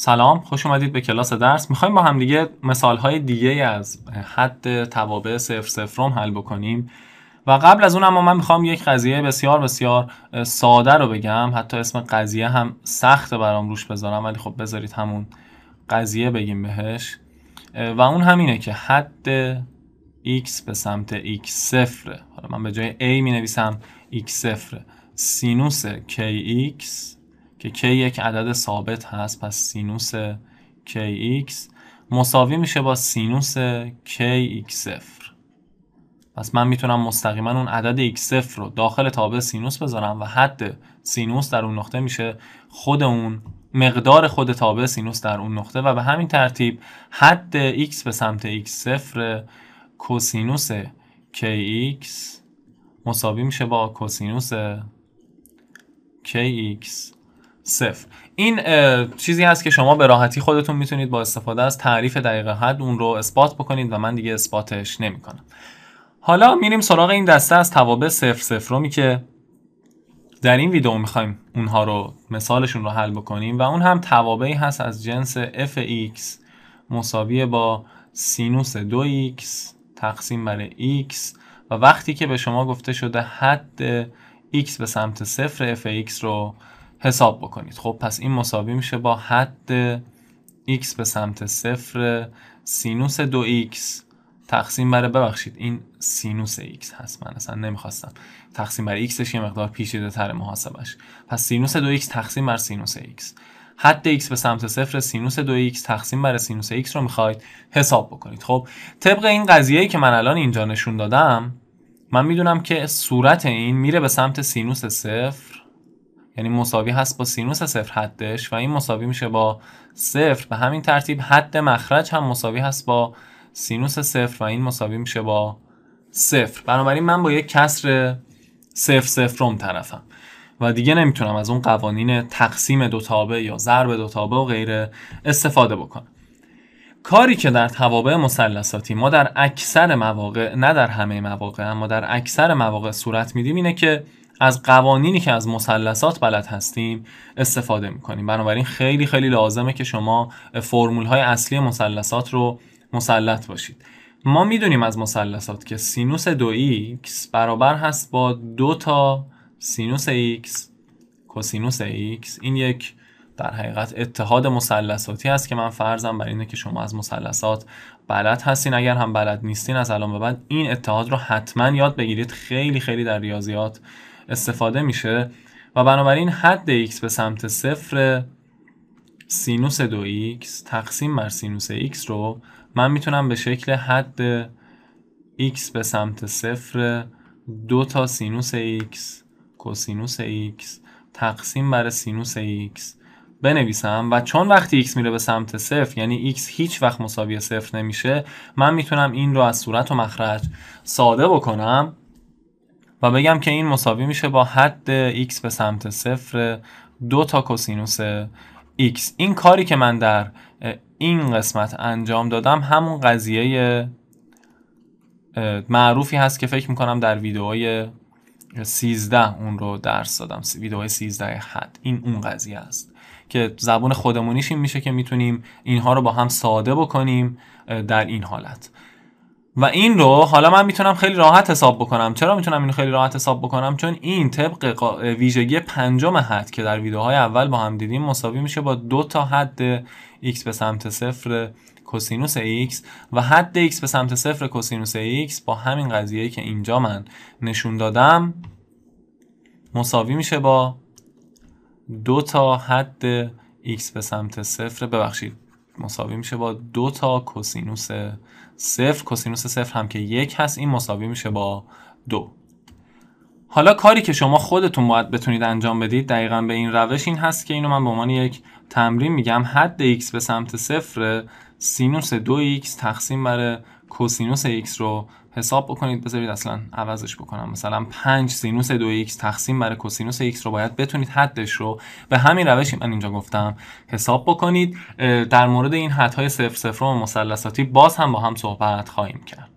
سلام خوش اومدید به کلاس درس میخوایم با هم مثال های دیگه از حد توابع صفر صفرم حل بکنیم و قبل از اون اما من میخوام یک قضیه بسیار بسیار ساده رو بگم حتی اسم قضیه هم سخت برام روش بذارم ولی خب بذارید همون قضیه بگیم بهش و اون همینه که حد x به سمت x صفره حالا من به جای a می نویسم x صفره سینوس kx که k یک عدد ثابت هست پس سینوس kx مساوی میشه با سینوس kx0 پس من میتونم مستقیما اون عدد x0 رو داخل تابع سینوس بذارم و حد سینوس در اون نقطه میشه خود اون مقدار خود تابع سینوس در اون نقطه و به همین ترتیب حد x به سمت x0 کوسینوس kx مساوی میشه با کوسینوس kx صفر این چیزی هست که شما به راحتی خودتون میتونید با استفاده از تعریف دقیق حد اون رو اثبات بکنید و من دیگه اثباتش نمیکنم حالا میریم سراغ این دسته از توابع صفر رومی که در این ویدیو میخوایم اونها رو مثالشون رو حل بکنیم و اون هم توابعی هست از جنس fx مساوی با سینوس 2x تقسیم بر x و وقتی که به شما گفته شده حد x به سمت صفر fx رو حساب بکنید خب پس این مساوی میشه با حد x به سمت صفر سینوس دو x تقسیم بر ببخشید این سینوس x هست من اصلا نمیخواستم تقسیم بر xش یه مقدار پیچیده تر محاسبش پس سینوس دو x تقسیم بر سینوس x حد x به سمت صفر سینوس 2x تقسیم بر سینوس x رو میخواید حساب بکنید خب طبق این قضیه که من الان اینجا نشون دادم من میدونم که صورت این میره به سمت سینوس صفر یعنی مساوی هست با سینوس صفر حدش و این مساوی میشه با صفر به همین ترتیب حد مخرج هم مساوی هست با سینوس صفر و این مساوی میشه با صفر بنابراین من با یک کسر صفر روم طرفم و دیگه نمیتونم از اون قوانین تقسیم دو تابه یا ضرب دو تابه و غیره استفاده بکنم کاری که در توابع مثلثاتی ما در اکثر مواقع نه در همه مواقع اما در اکثر مواقع صورت میدیم اینه که از قوانینی که از مثلثات بلد هستیم استفاده میکنیم بنابراین خیلی خیلی لازمه که شما فرمول های اصلی مثلثات رو مسلط باشید ما میدونیم از مثلثات که سینوس دو ایکس برابر هست با دو تا سینوس ایکس کوسینوس x. این یک در حقیقت اتحاد مثلثاتی است که من فرضم بر اینه که شما از مثلثات بلد هستین اگر هم بلد نیستین از الان به بعد این اتحاد رو حتما یاد بگیرید خیلی خیلی در ریاضیات استفاده میشه و بنابراین حد x به سمت صفر سینوس 2x تقسیم بر سینوس x رو من میتونم به شکل حد x به سمت صفر دو تا سینوس x کوسینوس x تقسیم بر سینوس x بنویسم و چون وقتی x میره به سمت صفر یعنی x هیچ وقت مساوی صفر نمیشه من میتونم این رو از صورت و مخرج ساده بکنم و بگم که این مساوی میشه با حد x به سمت صفر دو تا کوسینوس x این کاری که من در این قسمت انجام دادم همون قضیه معروفی هست که فکر میکنم در ویدئوهای 13 اون رو درس دادم ویدئوهای 13 حد این اون قضیه است که زبون خودمونیش این میشه که میتونیم اینها رو با هم ساده بکنیم در این حالت و این رو حالا من میتونم خیلی راحت حساب بکنم چرا میتونم اینو خیلی راحت حساب بکنم چون این طبق ویژگی پنجم حد که در ویدیوهای اول با هم دیدیم مساوی میشه با دو تا حد x به سمت صفر کوسینوس x و حد x به سمت صفر کوسینوس x با همین قضیه که اینجا من نشون دادم مساوی میشه با دو تا حد x به سمت صفر ببخشید مساوی میشه با دو تا کوسینوس صفر کوسینوس صفر هم که یک هست این مساوی میشه با دو حالا کاری که شما خودتون باید بتونید انجام بدید دقیقا به این روش این هست که اینو من به عنوان یک تمرین میگم حد x به سمت صفر سینوس 2x تقسیم بر کوسینوس x رو حساب بکنید بذارید اصلا عوضش بکنم مثلا 5 سینوس 2x تقسیم بر کوسینوس x رو باید بتونید حدش رو به همین روشی من اینجا گفتم حساب بکنید در مورد این حدهای صفر صفر و مثلثاتی باز هم با هم صحبت خواهیم کرد